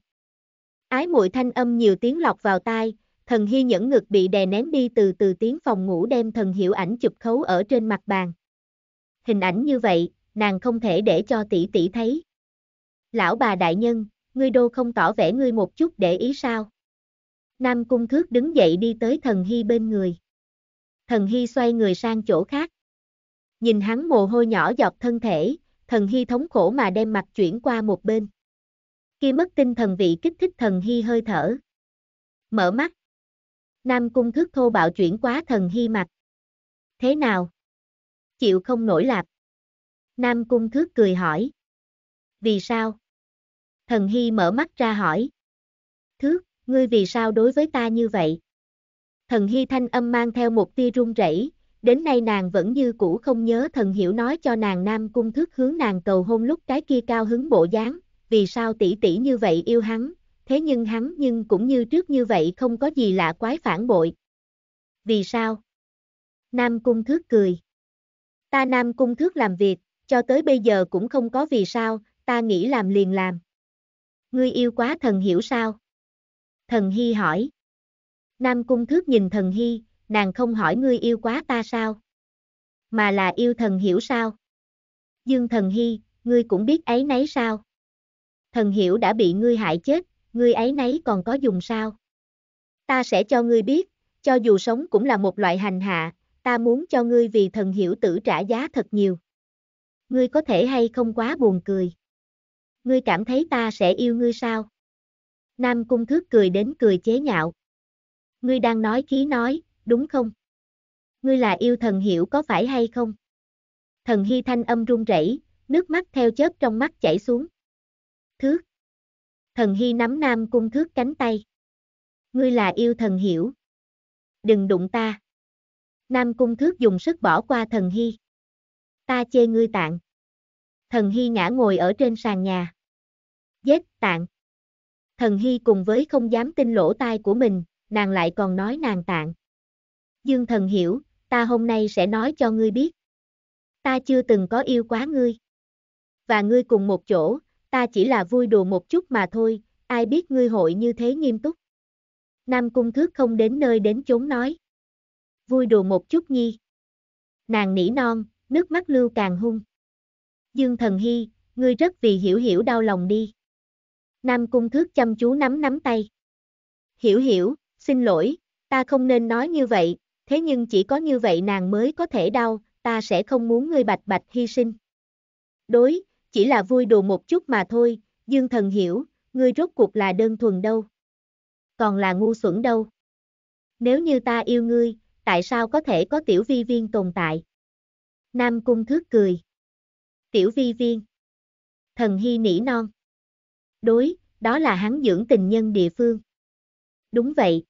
Ái muội thanh âm nhiều tiếng lọc vào tai, thần hy nhẫn ngực bị đè nén đi từ từ tiếng phòng ngủ đem thần hiểu ảnh chụp khấu ở trên mặt bàn. Hình ảnh như vậy, nàng không thể để cho tỷ tỷ thấy. Lão bà đại nhân, ngươi đô không tỏ vẻ ngươi một chút để ý sao? Nam cung thước đứng dậy đi tới thần hy bên người. Thần hy xoay người sang chỗ khác. Nhìn hắn mồ hôi nhỏ dọc thân thể, thần hy thống khổ mà đem mặt chuyển qua một bên. Khi mất tinh thần vị kích thích thần hy hơi thở. Mở mắt. Nam cung thức thô bạo chuyển quá thần hy mặt. Thế nào? Chịu không nổi lạp. Nam cung thước cười hỏi. Vì sao? Thần hy mở mắt ra hỏi. Thước, ngươi vì sao đối với ta như vậy? Thần hy thanh âm mang theo một tia run rẩy, đến nay nàng vẫn như cũ không nhớ thần hiểu nói cho nàng nam cung thước hướng nàng cầu hôn lúc cái kia cao hứng bộ dáng, vì sao tỷ tỷ như vậy yêu hắn, thế nhưng hắn nhưng cũng như trước như vậy không có gì lạ quái phản bội. Vì sao? Nam cung thước cười. Ta nam cung thước làm việc, cho tới bây giờ cũng không có vì sao, ta nghĩ làm liền làm. Ngươi yêu quá thần hiểu sao? Thần Hy hỏi. Nam cung thước nhìn thần Hy, nàng không hỏi ngươi yêu quá ta sao? Mà là yêu thần hiểu sao? Dương thần hy, ngươi cũng biết ấy nấy sao? Thần hiểu đã bị ngươi hại chết, ngươi ấy nấy còn có dùng sao? Ta sẽ cho ngươi biết, cho dù sống cũng là một loại hành hạ, ta muốn cho ngươi vì thần hiểu tử trả giá thật nhiều. Ngươi có thể hay không quá buồn cười. Ngươi cảm thấy ta sẽ yêu ngươi sao? Nam Cung Thước cười đến cười chế nhạo. Ngươi đang nói khí nói, đúng không? Ngươi là yêu thần hiểu có phải hay không? Thần Hy thanh âm run rẩy, nước mắt theo chớp trong mắt chảy xuống. Thước. Thần Hy nắm nam cung thước cánh tay. Ngươi là yêu thần hiểu. Đừng đụng ta. Nam cung thước dùng sức bỏ qua thần Hy. Ta chê ngươi tạng. Thần Hy ngã ngồi ở trên sàn nhà. Dết tạng. Thần Hy cùng với không dám tin lỗ tai của mình, nàng lại còn nói nàng tạng. Dương thần hiểu, ta hôm nay sẽ nói cho ngươi biết. Ta chưa từng có yêu quá ngươi. Và ngươi cùng một chỗ, ta chỉ là vui đùa một chút mà thôi, ai biết ngươi hội như thế nghiêm túc. Nam cung thước không đến nơi đến chốn nói. Vui đùa một chút nhi. Nàng nỉ non, nước mắt lưu càng hung. Dương thần hy, ngươi rất vì hiểu hiểu đau lòng đi. Nam cung thước chăm chú nắm nắm tay. Hiểu hiểu, xin lỗi, ta không nên nói như vậy, thế nhưng chỉ có như vậy nàng mới có thể đau, ta sẽ không muốn ngươi bạch bạch hy sinh. Đối, chỉ là vui đùa một chút mà thôi, Dương Thần hiểu, ngươi rốt cuộc là đơn thuần đâu. Còn là ngu xuẩn đâu. Nếu như ta yêu ngươi, tại sao có thể có tiểu vi viên tồn tại? Nam Cung Thước cười. Tiểu vi viên. Thần Hy nỉ non. Đối, đó là hắn dưỡng tình nhân địa phương. Đúng vậy,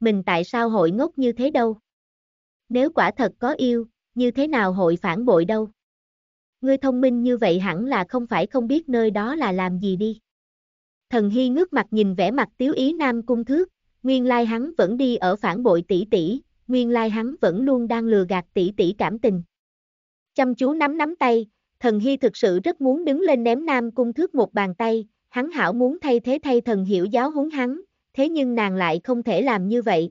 mình tại sao hội ngốc như thế đâu. Nếu quả thật có yêu, như thế nào hội phản bội đâu. Ngươi thông minh như vậy hẳn là không phải không biết nơi đó là làm gì đi. Thần Hy ngước mặt nhìn vẻ mặt tiếu ý nam cung thước, nguyên lai hắn vẫn đi ở phản bội tỷ tỷ, nguyên lai hắn vẫn luôn đang lừa gạt tỷ tỷ cảm tình. Chăm chú nắm nắm tay, thần Hy thực sự rất muốn đứng lên ném nam cung thước một bàn tay, hắn hảo muốn thay thế thay thần hiểu giáo huấn hắn, thế nhưng nàng lại không thể làm như vậy.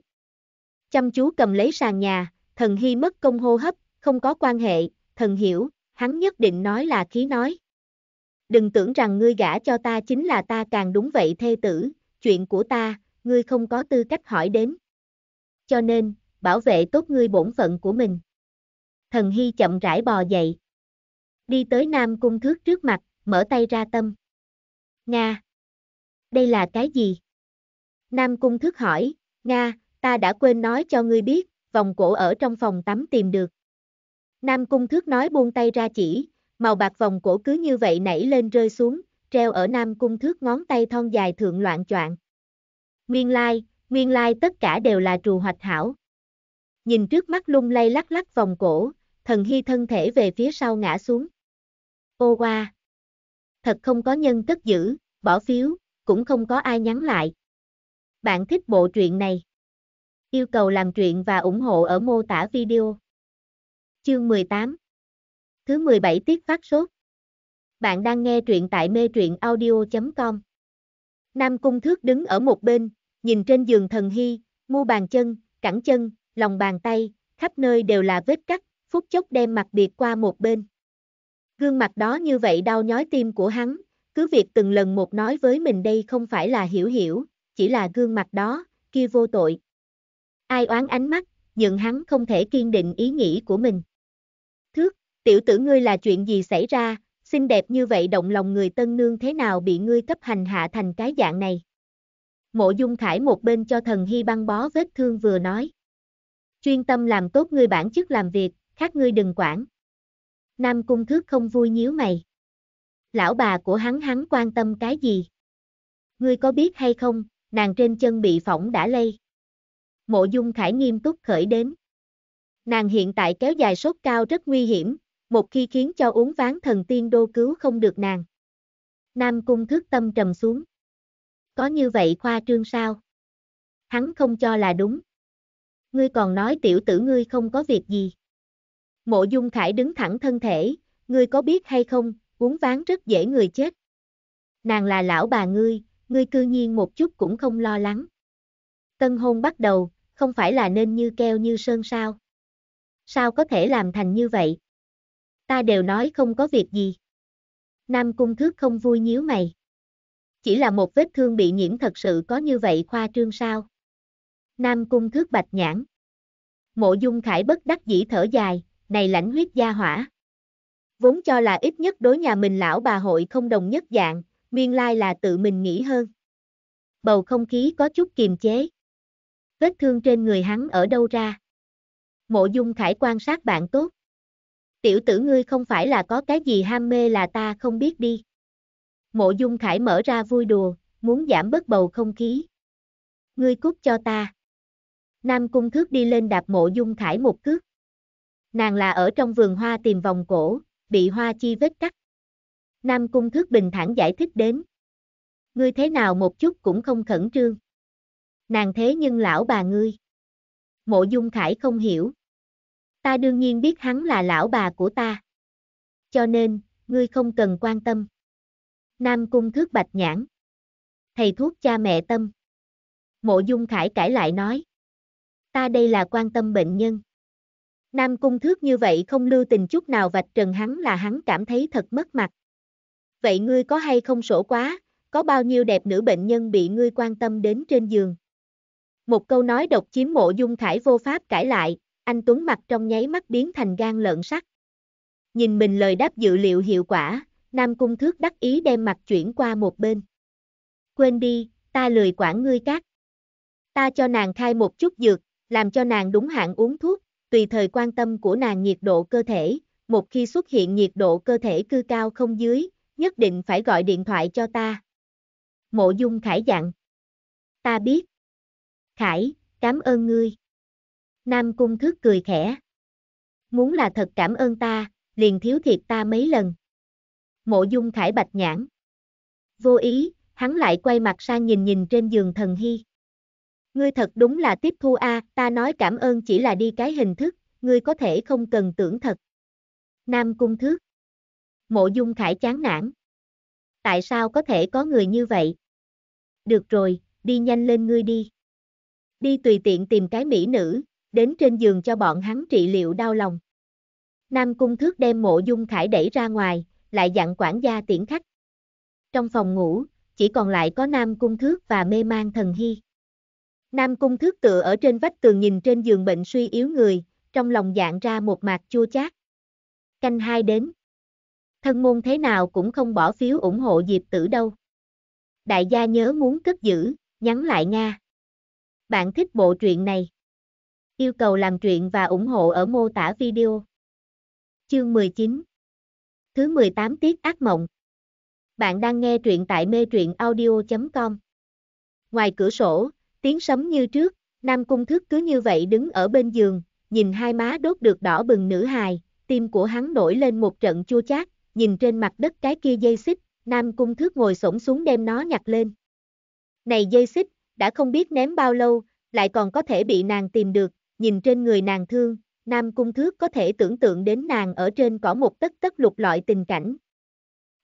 Chăm chú cầm lấy sàn nhà, thần hy mất công hô hấp, không có quan hệ, thần hiểu, hắn nhất định nói là khí nói. Đừng tưởng rằng ngươi gả cho ta chính là ta càng đúng vậy thê tử, chuyện của ta, ngươi không có tư cách hỏi đến. Cho nên, bảo vệ tốt ngươi bổn phận của mình. Thần Hy chậm rãi bò dậy. Đi tới Nam Cung Thước trước mặt, mở tay ra tâm. Nga! Đây là cái gì? Nam Cung Thức hỏi, Nga, ta đã quên nói cho ngươi biết, vòng cổ ở trong phòng tắm tìm được. Nam Cung Thước nói buông tay ra chỉ, màu bạc vòng cổ cứ như vậy nảy lên rơi xuống, treo ở Nam Cung Thước ngón tay thon dài thượng loạn choạng. Nguyên lai, nguyên lai tất cả đều là trù hoạch hảo. Nhìn trước mắt lung lay lắc lắc vòng cổ, thần hy thân thể về phía sau ngã xuống. Ô qua! Thật không có nhân cất giữ, bỏ phiếu, cũng không có ai nhắn lại. Bạn thích bộ truyện này? Yêu cầu làm truyện và ủng hộ ở mô tả video. Chương 18 Thứ 17 tiết phát sốt Bạn đang nghe truyện tại mê truyện audio.com Nam Cung Thước đứng ở một bên, nhìn trên giường thần hy, mu bàn chân, cẳng chân, lòng bàn tay, khắp nơi đều là vết cắt, phút chốc đem mặt biệt qua một bên. Gương mặt đó như vậy đau nhói tim của hắn, cứ việc từng lần một nói với mình đây không phải là hiểu hiểu, chỉ là gương mặt đó, kia vô tội. Ai oán ánh mắt, nhưng hắn không thể kiên định ý nghĩ của mình. Thước, tiểu tử ngươi là chuyện gì xảy ra, xinh đẹp như vậy động lòng người tân nương thế nào bị ngươi cấp hành hạ thành cái dạng này. Mộ dung khải một bên cho thần hy băng bó vết thương vừa nói. Chuyên tâm làm tốt ngươi bản chức làm việc, khác ngươi đừng quản. Nam cung thước không vui nhíu mày. Lão bà của hắn hắn quan tâm cái gì? Ngươi có biết hay không, nàng trên chân bị phỏng đã lây. Mộ dung khải nghiêm túc khởi đến. Nàng hiện tại kéo dài sốt cao rất nguy hiểm, một khi khiến cho uống ván thần tiên đô cứu không được nàng. Nam cung thức tâm trầm xuống. Có như vậy khoa trương sao? Hắn không cho là đúng. Ngươi còn nói tiểu tử ngươi không có việc gì. Mộ dung khải đứng thẳng thân thể, ngươi có biết hay không, uống ván rất dễ người chết. Nàng là lão bà ngươi, ngươi cư nhiên một chút cũng không lo lắng. Tân hôn bắt đầu, không phải là nên như keo như sơn sao? Sao có thể làm thành như vậy? Ta đều nói không có việc gì. Nam cung thước không vui nhíu mày. Chỉ là một vết thương bị nhiễm thật sự có như vậy khoa trương sao? Nam cung thước bạch nhãn. Mộ dung khải bất đắc dĩ thở dài, này lãnh huyết gia hỏa. Vốn cho là ít nhất đối nhà mình lão bà hội không đồng nhất dạng, nguyên lai là tự mình nghĩ hơn. Bầu không khí có chút kiềm chế. Vết thương trên người hắn ở đâu ra? Mộ dung khải quan sát bạn tốt. Tiểu tử ngươi không phải là có cái gì ham mê là ta không biết đi. Mộ dung khải mở ra vui đùa, muốn giảm bớt bầu không khí. Ngươi cút cho ta. Nam cung thước đi lên đạp mộ dung khải một cước. Nàng là ở trong vườn hoa tìm vòng cổ, bị hoa chi vết cắt. Nam Cung Thước bình thản giải thích đến. Ngươi thế nào một chút cũng không khẩn trương. Nàng thế nhưng lão bà ngươi. Mộ Dung Khải không hiểu. Ta đương nhiên biết hắn là lão bà của ta. Cho nên, ngươi không cần quan tâm. Nam Cung Thước bạch nhãn. Thầy thuốc cha mẹ tâm. Mộ Dung Khải cãi lại nói. Ta đây là quan tâm bệnh nhân. Nam Cung Thước như vậy không lưu tình chút nào vạch trần hắn là hắn cảm thấy thật mất mặt vậy ngươi có hay không sổ quá, có bao nhiêu đẹp nữ bệnh nhân bị ngươi quan tâm đến trên giường. Một câu nói độc chiếm mộ dung thải vô pháp cãi lại, anh Tuấn mặt trong nháy mắt biến thành gan lợn sắt. Nhìn mình lời đáp dự liệu hiệu quả, Nam Cung Thước đắc ý đem mặt chuyển qua một bên. Quên đi, ta lười quản ngươi cát. Ta cho nàng khai một chút dược, làm cho nàng đúng hạn uống thuốc, tùy thời quan tâm của nàng nhiệt độ cơ thể, một khi xuất hiện nhiệt độ cơ thể cư cao không dưới, nhất định phải gọi điện thoại cho ta. Mộ dung khải dặn. Ta biết. Khải, cảm ơn ngươi. Nam cung thước cười khẽ. Muốn là thật cảm ơn ta, liền thiếu thiệt ta mấy lần. Mộ dung khải bạch nhãn. Vô ý, hắn lại quay mặt sang nhìn nhìn trên giường thần hy. Ngươi thật đúng là tiếp thu a, ta nói cảm ơn chỉ là đi cái hình thức, ngươi có thể không cần tưởng thật. Nam cung thước. Mộ Dung Khải chán nản. Tại sao có thể có người như vậy? Được rồi, đi nhanh lên ngươi đi. Đi tùy tiện tìm cái mỹ nữ, đến trên giường cho bọn hắn trị liệu đau lòng. Nam Cung Thước đem mộ dung khải đẩy ra ngoài, lại dặn quản gia tiễn khách. Trong phòng ngủ, chỉ còn lại có Nam Cung Thước và mê mang thần hy. Nam Cung Thước tựa ở trên vách tường nhìn trên giường bệnh suy yếu người, trong lòng dạng ra một mạc chua chát. Canh hai đến thân môn thế nào cũng không bỏ phiếu ủng hộ Diệp Tử đâu. Đại gia nhớ muốn cất giữ, nhắn lại Nga. Bạn thích bộ truyện này? Yêu cầu làm truyện và ủng hộ ở mô tả video. Chương 19 Thứ 18 tiết ác mộng Bạn đang nghe truyện tại mê truyện audio.com Ngoài cửa sổ, tiếng sấm như trước, Nam Cung Thức cứ như vậy đứng ở bên giường, nhìn hai má đốt được đỏ bừng nữ hài, tim của hắn nổi lên một trận chua chát, nhìn trên mặt đất cái kia dây xích, Nam Cung Thước ngồi xổm xuống đem nó nhặt lên. Này dây xích, đã không biết ném bao lâu, lại còn có thể bị nàng tìm được, nhìn trên người nàng thương, Nam Cung Thước có thể tưởng tượng đến nàng ở trên cỏ một tất tất lục loại tình cảnh.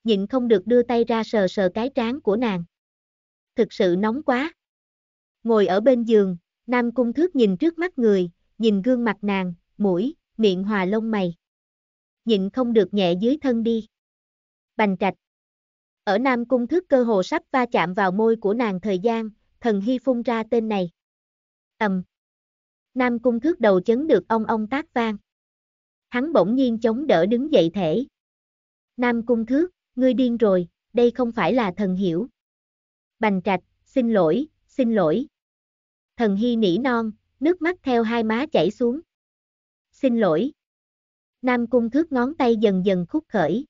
Nhịn không được đưa tay ra sờ sờ cái trán của nàng. Thực sự nóng quá. Ngồi ở bên giường, Nam Cung Thước nhìn trước mắt người, nhìn gương mặt nàng, mũi, miệng hòa lông mày nhịn không được nhẹ dưới thân đi. Bành trạch. Ở Nam Cung thức cơ hồ sắp va chạm vào môi của nàng thời gian, thần hy phun ra tên này. Ầm. Nam Cung thức đầu chấn được ông ông tác vang. Hắn bỗng nhiên chống đỡ đứng dậy thể. Nam Cung thước, ngươi điên rồi, đây không phải là thần hiểu. Bành trạch, xin lỗi, xin lỗi. Thần hy nỉ non, nước mắt theo hai má chảy xuống. Xin lỗi. Nam Cung Thước ngón tay dần dần khúc khởi.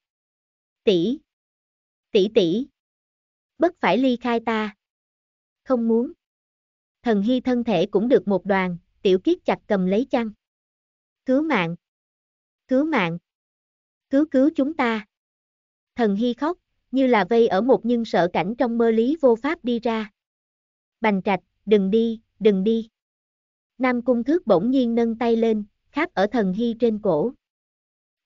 Tỷ, tỷ tỷ, bất phải ly khai ta. Không muốn. Thần Hy thân thể cũng được một đoàn, tiểu kiết chặt cầm lấy chăn. Cứu mạng, cứu mạng, cứu cứu chúng ta. Thần Hy khóc, như là vây ở một nhân sợ cảnh trong mơ lý vô pháp đi ra. Bành trạch, đừng đi, đừng đi. Nam Cung Thước bỗng nhiên nâng tay lên, kháp ở thần hy trên cổ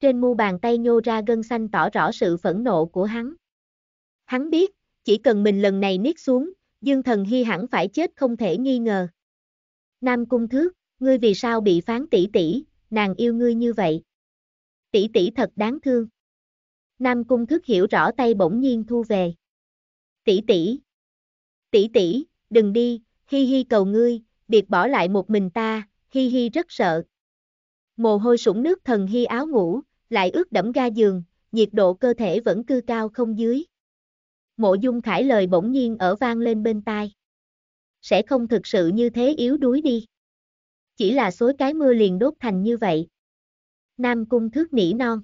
trên mu bàn tay nhô ra gân xanh tỏ rõ sự phẫn nộ của hắn. Hắn biết, chỉ cần mình lần này niết xuống, Dương Thần Hy hẳn phải chết không thể nghi ngờ. Nam Cung Thước, ngươi vì sao bị phán tỷ tỷ, nàng yêu ngươi như vậy? Tỷ tỷ thật đáng thương. Nam Cung Thước hiểu rõ tay bỗng nhiên thu về. Tỷ tỷ. Tỷ tỷ, đừng đi, hi hi cầu ngươi, biệt bỏ lại một mình ta, hi hi rất sợ. Mồ hôi sũng nước thần hy áo ngủ, lại ướt đẫm ga giường, nhiệt độ cơ thể vẫn cư cao không dưới. Mộ dung khải lời bỗng nhiên ở vang lên bên tai. Sẽ không thực sự như thế yếu đuối đi. Chỉ là xối cái mưa liền đốt thành như vậy. Nam cung thước nỉ non.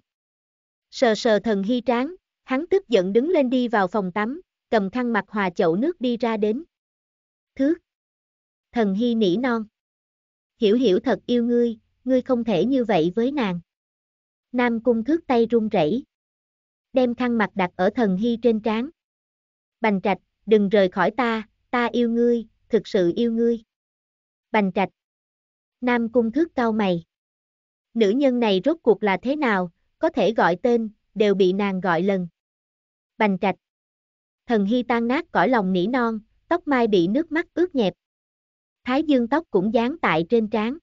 Sờ sờ thần hy tráng, hắn tức giận đứng lên đi vào phòng tắm, cầm khăn mặt hòa chậu nước đi ra đến. Thước. Thần hy nỉ non. Hiểu hiểu thật yêu ngươi, ngươi không thể như vậy với nàng. Nam Cung thước tay run rẩy, đem khăn mặt đặt ở thần hy trên trán. Bành trạch, đừng rời khỏi ta, ta yêu ngươi, thực sự yêu ngươi. Bành trạch. Nam Cung thước cao mày. Nữ nhân này rốt cuộc là thế nào, có thể gọi tên, đều bị nàng gọi lần. Bành trạch. Thần hy tan nát cõi lòng nỉ non, tóc mai bị nước mắt ướt nhẹp. Thái dương tóc cũng dán tại trên trán.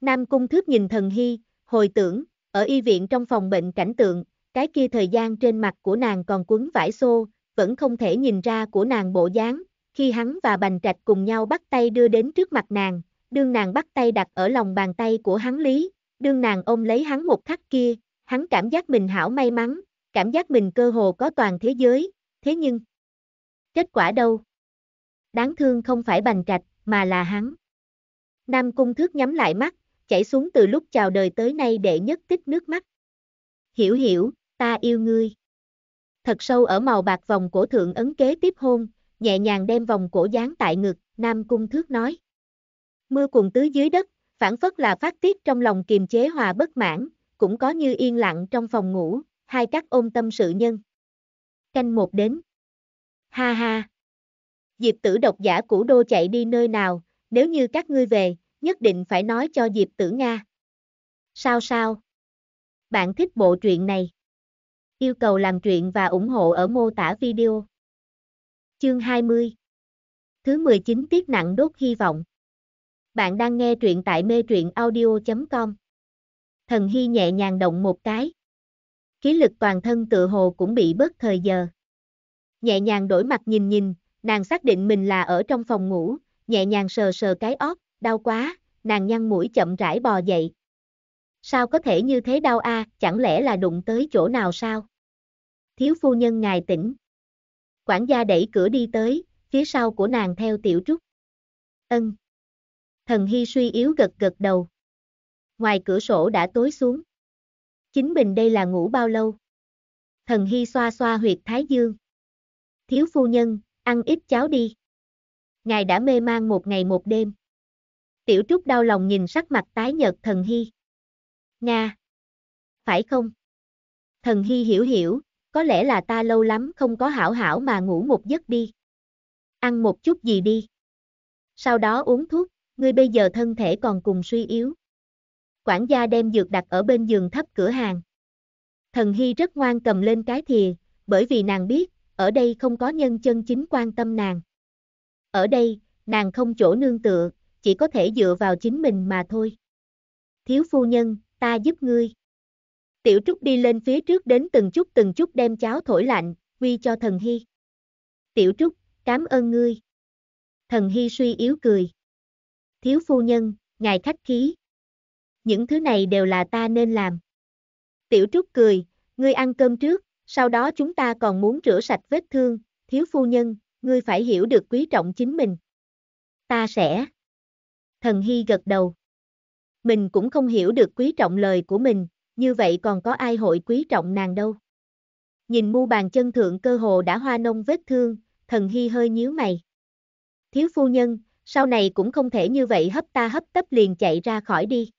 Nam cung thước nhìn thần hy, hồi tưởng, ở y viện trong phòng bệnh cảnh tượng, cái kia thời gian trên mặt của nàng còn quấn vải xô, vẫn không thể nhìn ra của nàng bộ dáng, khi hắn và Bành Trạch cùng nhau bắt tay đưa đến trước mặt nàng, đương nàng bắt tay đặt ở lòng bàn tay của hắn lý, đương nàng ôm lấy hắn một khắc kia, hắn cảm giác mình hảo may mắn, cảm giác mình cơ hồ có toàn thế giới, thế nhưng, kết quả đâu? Đáng thương không phải Bành Trạch, mà là hắn. Nam Cung Thước nhắm lại mắt, chảy xuống từ lúc chào đời tới nay đệ nhất tích nước mắt. Hiểu hiểu, ta yêu ngươi. Thật sâu ở màu bạc vòng cổ thượng ấn kế tiếp hôn, nhẹ nhàng đem vòng cổ dán tại ngực, Nam Cung Thước nói. Mưa cùng tứ dưới đất, phản phất là phát tiết trong lòng kiềm chế hòa bất mãn, cũng có như yên lặng trong phòng ngủ, hai các ôm tâm sự nhân. Canh một đến. Ha ha. Diệp tử độc giả cũ đô chạy đi nơi nào, nếu như các ngươi về, nhất định phải nói cho Diệp Tử Nga. Sao sao? Bạn thích bộ truyện này? Yêu cầu làm truyện và ủng hộ ở mô tả video. Chương 20 Thứ 19 tiết nặng đốt hy vọng Bạn đang nghe truyện tại mê truyện audio.com Thần Hy nhẹ nhàng động một cái. Khí lực toàn thân tự hồ cũng bị bớt thời giờ. Nhẹ nhàng đổi mặt nhìn nhìn, nàng xác định mình là ở trong phòng ngủ, nhẹ nhàng sờ sờ cái óc đau quá, nàng nhăn mũi chậm rãi bò dậy. Sao có thể như thế đau a, chẳng lẽ là đụng tới chỗ nào sao? Thiếu phu nhân ngài tỉnh. Quản gia đẩy cửa đi tới, phía sau của nàng theo tiểu trúc. Ân. Thần Hy suy yếu gật gật đầu. Ngoài cửa sổ đã tối xuống. Chính mình đây là ngủ bao lâu? Thần Hy xoa xoa huyệt thái dương. Thiếu phu nhân, ăn ít cháo đi. Ngài đã mê man một ngày một đêm. Tiểu Trúc đau lòng nhìn sắc mặt tái nhợt thần hy. Nga! Phải không? Thần hy hiểu hiểu, có lẽ là ta lâu lắm không có hảo hảo mà ngủ một giấc đi. Ăn một chút gì đi. Sau đó uống thuốc, ngươi bây giờ thân thể còn cùng suy yếu. Quản gia đem dược đặt ở bên giường thấp cửa hàng. Thần Hy rất ngoan cầm lên cái thìa, bởi vì nàng biết, ở đây không có nhân chân chính quan tâm nàng. Ở đây, nàng không chỗ nương tựa, chỉ có thể dựa vào chính mình mà thôi. Thiếu phu nhân, ta giúp ngươi. Tiểu Trúc đi lên phía trước đến từng chút từng chút đem cháo thổi lạnh, quy cho thần hy. Tiểu Trúc, cảm ơn ngươi. Thần hy suy yếu cười. Thiếu phu nhân, ngài khách khí. Những thứ này đều là ta nên làm. Tiểu Trúc cười, ngươi ăn cơm trước, sau đó chúng ta còn muốn rửa sạch vết thương, thiếu phu nhân, ngươi phải hiểu được quý trọng chính mình. Ta sẽ. Thần Hy gật đầu. Mình cũng không hiểu được quý trọng lời của mình, như vậy còn có ai hội quý trọng nàng đâu. Nhìn mu bàn chân thượng cơ hồ đã hoa nông vết thương, thần Hy hơi nhíu mày. Thiếu phu nhân, sau này cũng không thể như vậy hấp ta hấp tấp liền chạy ra khỏi đi.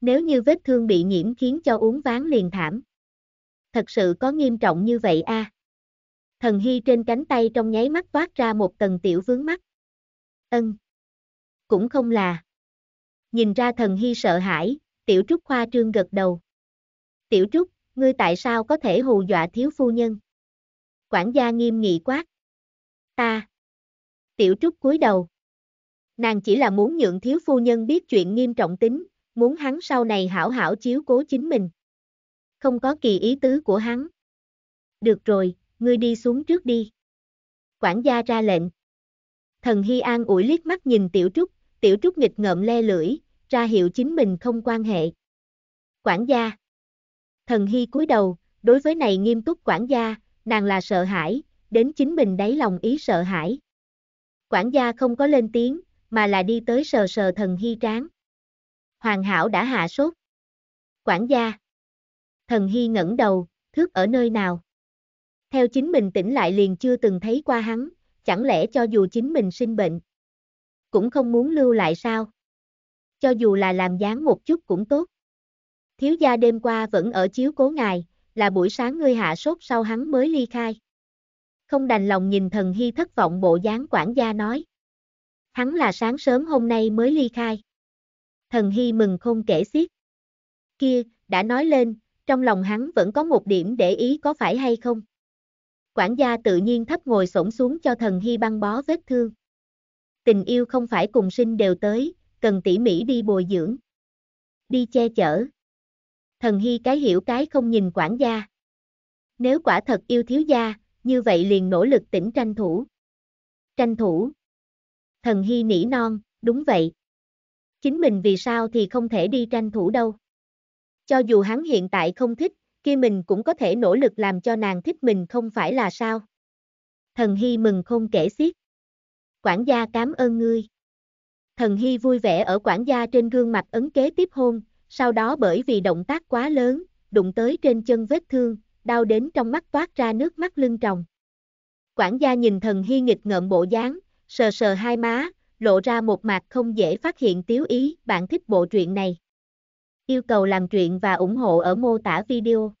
Nếu như vết thương bị nhiễm khiến cho uống ván liền thảm. Thật sự có nghiêm trọng như vậy a? À? Thần Hy trên cánh tay trong nháy mắt toát ra một tầng tiểu vướng mắt. Ân cũng không là. Nhìn ra thần hy sợ hãi, tiểu trúc khoa trương gật đầu. Tiểu trúc, ngươi tại sao có thể hù dọa thiếu phu nhân? Quản gia nghiêm nghị quát. Ta. Tiểu trúc cúi đầu. Nàng chỉ là muốn nhượng thiếu phu nhân biết chuyện nghiêm trọng tính, muốn hắn sau này hảo hảo chiếu cố chính mình. Không có kỳ ý tứ của hắn. Được rồi, ngươi đi xuống trước đi. Quản gia ra lệnh. Thần Hy An ủi liếc mắt nhìn tiểu trúc, tiểu trúc nghịch ngợm le lưỡi, ra hiệu chính mình không quan hệ. Quản gia Thần Hy cúi đầu, đối với này nghiêm túc quản gia, nàng là sợ hãi, đến chính mình đáy lòng ý sợ hãi. Quản gia không có lên tiếng, mà là đi tới sờ sờ thần Hy tráng. Hoàng hảo đã hạ sốt. Quản gia Thần Hy ngẩng đầu, thước ở nơi nào? Theo chính mình tỉnh lại liền chưa từng thấy qua hắn, chẳng lẽ cho dù chính mình sinh bệnh, cũng không muốn lưu lại sao. Cho dù là làm dáng một chút cũng tốt. Thiếu gia đêm qua vẫn ở chiếu cố ngài, là buổi sáng ngươi hạ sốt sau hắn mới ly khai. Không đành lòng nhìn thần hy thất vọng bộ dáng quản gia nói. Hắn là sáng sớm hôm nay mới ly khai. Thần hy mừng không kể xiết. Kia, đã nói lên, trong lòng hắn vẫn có một điểm để ý có phải hay không. Quản gia tự nhiên thấp ngồi xổm xuống cho thần hy băng bó vết thương tình yêu không phải cùng sinh đều tới, cần tỉ mỉ đi bồi dưỡng. Đi che chở. Thần Hy cái hiểu cái không nhìn quản gia. Nếu quả thật yêu thiếu gia, như vậy liền nỗ lực tỉnh tranh thủ. Tranh thủ. Thần Hy nỉ non, đúng vậy. Chính mình vì sao thì không thể đi tranh thủ đâu. Cho dù hắn hiện tại không thích, kia mình cũng có thể nỗ lực làm cho nàng thích mình không phải là sao. Thần Hy mừng không kể xiết quản gia cảm ơn ngươi. Thần Hy vui vẻ ở quản gia trên gương mặt ấn kế tiếp hôn, sau đó bởi vì động tác quá lớn, đụng tới trên chân vết thương, đau đến trong mắt toát ra nước mắt lưng tròng. Quản gia nhìn thần Hy nghịch ngợm bộ dáng, sờ sờ hai má, lộ ra một mặt không dễ phát hiện tiếu ý, bạn thích bộ truyện này. Yêu cầu làm truyện và ủng hộ ở mô tả video.